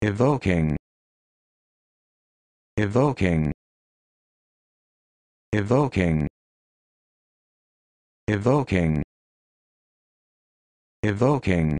evoking evoking evoking evoking evoking